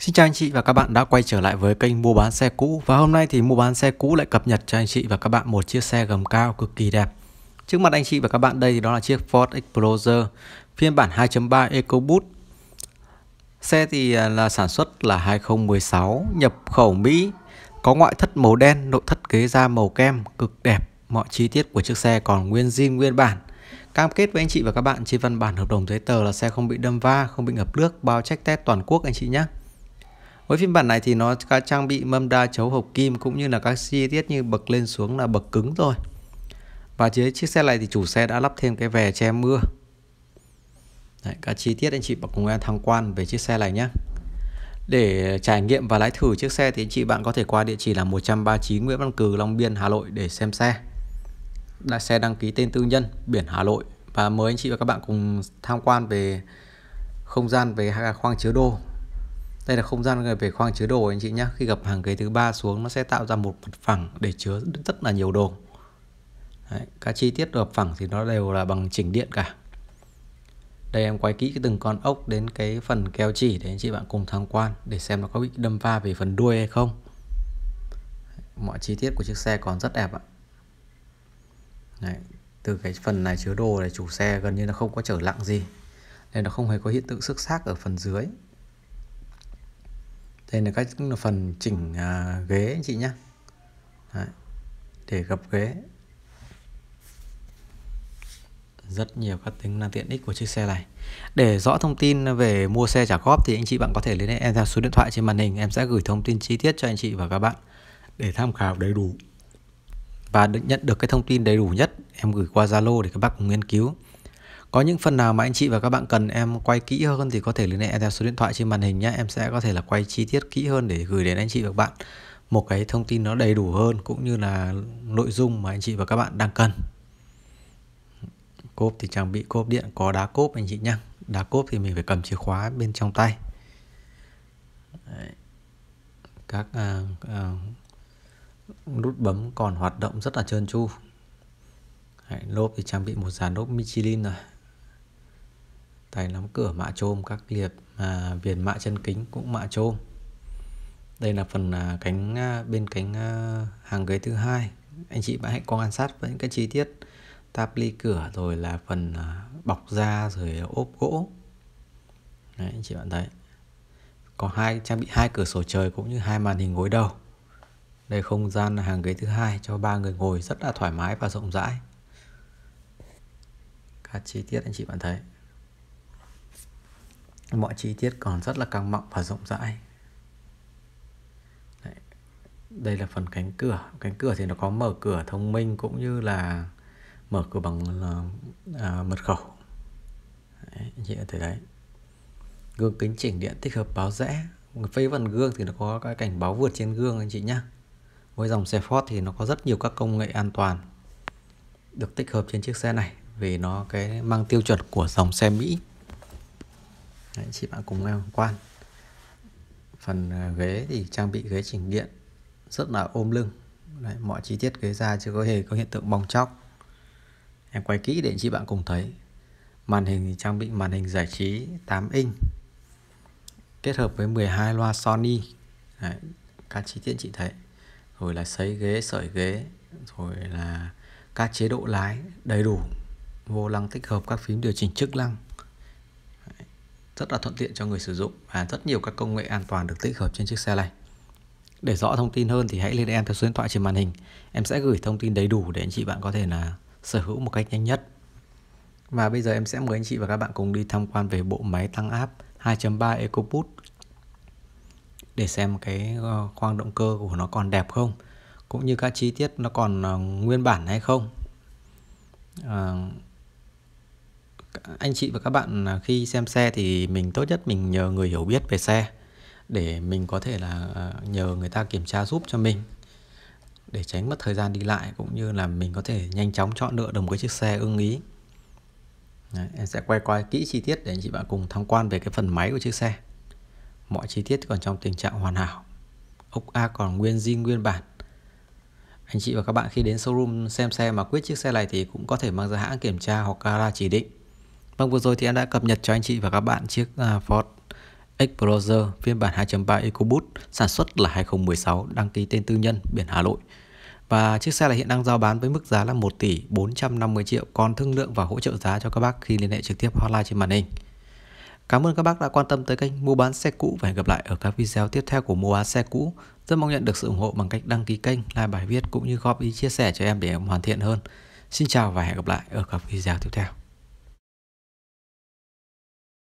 Xin chào anh chị và các bạn đã quay trở lại với kênh mua bán xe cũ và hôm nay thì mua bán xe cũ lại cập nhật cho anh chị và các bạn một chiếc xe gầm cao cực kỳ đẹp. Trước mặt anh chị và các bạn đây thì đó là chiếc Ford Explorer phiên bản 2.3 EcoBoost. Xe thì à, là sản xuất là 2016, nhập khẩu Mỹ, có ngoại thất màu đen, nội thất kế da màu kem cực đẹp. Mọi chi tiết của chiếc xe còn nguyên zin nguyên bản. Cam kết với anh chị và các bạn trên văn bản hợp đồng giấy tờ là xe không bị đâm va, không bị ngập nước, bao trách test toàn quốc anh chị nhé với phiên bản này thì nó có trang bị mâm đa chấu hộp kim cũng như là các chi tiết như bậc lên xuống là bậc cứng rồi và dưới chiếc xe này thì chủ xe đã lắp thêm cái vè che mưa Đấy, các chi tiết anh chị bạn cùng em tham quan về chiếc xe này nhé để trải nghiệm và lái thử chiếc xe thì anh chị bạn có thể qua địa chỉ là 139 Nguyễn Văn Cừ, Long Biên, Hà Nội để xem xe. Là xe đăng ký tên tư nhân, biển Hà Nội và mời anh chị và các bạn cùng tham quan về không gian về khoang chứa đô đây là không gian về khoang chứa đồ anh chị nhé. Khi gặp hàng ghế thứ ba xuống nó sẽ tạo ra một mặt phẳng để chứa rất là nhiều đồ. Đấy, các chi tiết hợp phẳng thì nó đều là bằng chỉnh điện cả. Đây em quay kỹ từng con ốc đến cái phần keo chỉ để anh chị bạn cùng tham quan để xem nó có bị đâm va về phần đuôi hay không. Mọi chi tiết của chiếc xe còn rất đẹp ạ. Đấy, từ cái phần này chứa đồ này chủ xe gần như là không có trở lặng gì nên nó không hề có hiện tượng xước xác ở phần dưới đây là cách là phần chỉnh à, ghế anh chị nhé để gập ghế rất nhiều các tính năng tiện ích của chiếc xe này để rõ thông tin về mua xe trả góp thì anh chị bạn có thể liên hệ em theo số điện thoại trên màn hình em sẽ gửi thông tin chi tiết cho anh chị và các bạn để tham khảo đầy đủ và được nhận được cái thông tin đầy đủ nhất em gửi qua Zalo để các bác cùng nghiên cứu có những phần nào mà anh chị và các bạn cần em quay kỹ hơn thì có thể liên hệ theo số điện thoại trên màn hình nhé. Em sẽ có thể là quay chi tiết kỹ hơn để gửi đến anh chị và các bạn một cái thông tin nó đầy đủ hơn cũng như là nội dung mà anh chị và các bạn đang cần. Cốp thì trang bị cốp điện có đá cốp anh chị nhé. Đá cốp thì mình phải cầm chìa khóa bên trong tay. Các à, à, nút bấm còn hoạt động rất là trơn tru. Đấy, lốp thì trang bị một dàn lốp Michelin rồi tay nắm cửa mạ trôm các liệp à, viền mạ chân kính cũng mạ trôm đây là phần à, cánh à, bên cánh à, hàng ghế thứ hai anh chị bạn hãy quan sát với những cái chi tiết táp ly cửa rồi là phần à, bọc da rồi ốp gỗ đấy anh chị bạn thấy có hai trang bị hai cửa sổ trời cũng như hai màn hình gối đầu đây không gian hàng ghế thứ hai cho ba người ngồi rất là thoải mái và rộng rãi các chi tiết anh chị bạn thấy mọi chi tiết còn rất là căng mọng và rộng rãi Đấy. đây là phần cánh cửa cánh cửa thì nó có mở cửa thông minh cũng như là mở cửa bằng à, mật khẩu Đấy, như thế đấy gương kính chỉnh điện tích hợp báo rẽ phê phần gương thì nó có cái cảnh báo vượt trên gương anh chị nhá với dòng xe Ford thì nó có rất nhiều các công nghệ an toàn được tích hợp trên chiếc xe này vì nó cái mang tiêu chuẩn của dòng xe Mỹ Đấy, chị bạn cùng em quan phần à, ghế thì trang bị ghế chỉnh điện rất là ôm lưng Đấy, mọi chi tiết ghế da chưa có hề có hiện tượng bong chóc em quay kỹ để chị bạn cùng thấy màn hình thì trang bị màn hình giải trí 8 inch kết hợp với 12 loa Sony Đấy, các chi tiết chị thấy rồi là sấy ghế sợi ghế rồi là các chế độ lái đầy đủ vô lăng tích hợp các phím điều chỉnh chức năng rất là thuận tiện cho người sử dụng và rất nhiều các công nghệ an toàn được tích hợp trên chiếc xe này. Để rõ thông tin hơn thì hãy liên hệ em theo số điện thoại trên màn hình. Em sẽ gửi thông tin đầy đủ để anh chị bạn có thể là sở hữu một cách nhanh nhất. Và bây giờ em sẽ mời anh chị và các bạn cùng đi tham quan về bộ máy tăng áp 2.3 EcoBoost để xem cái ờ, khoang động cơ của nó còn đẹp không cũng như các chi tiết nó còn ờ, nguyên bản hay không. À, anh chị và các bạn khi xem xe thì mình tốt nhất mình nhờ người hiểu biết về xe để mình có thể là ờ, nhờ người ta kiểm tra giúp cho mình để tránh mất thời gian đi lại cũng như là mình có thể nhanh chóng chọn lựa được một cái chiếc xe ưng ý Đấy, em sẽ quay qua kỹ chi tiết để anh chị bạn cùng tham quan về cái phần máy của chiếc xe mọi chi tiết còn trong tình trạng hoàn hảo ốc A còn nguyên zin nguyên bản anh chị và các bạn khi đến showroom xem xe mà quyết chiếc xe này thì cũng có thể mang ra hãng kiểm tra hoặc gara chỉ định Vâng vừa rồi thì em đã cập nhật cho anh chị và các bạn chiếc à, Ford Explorer phiên bản 2.3 EcoBoost sản xuất là 2016 đăng ký tên tư nhân biển Hà Nội. Và chiếc xe là hiện đang giao bán với mức giá là 1 tỷ 450 triệu còn thương lượng và hỗ trợ giá cho các bác khi liên hệ trực tiếp hotline trên màn hình. Cảm ơn các bác đã quan tâm tới kênh mua bán xe cũ và hẹn gặp lại ở các video tiếp theo của mua bán xe cũ. Rất mong nhận được sự ủng hộ bằng cách đăng ký kênh, like bài viết cũng như góp ý chia sẻ cho em để em hoàn thiện hơn. Xin chào và hẹn gặp lại ở các video tiếp theo.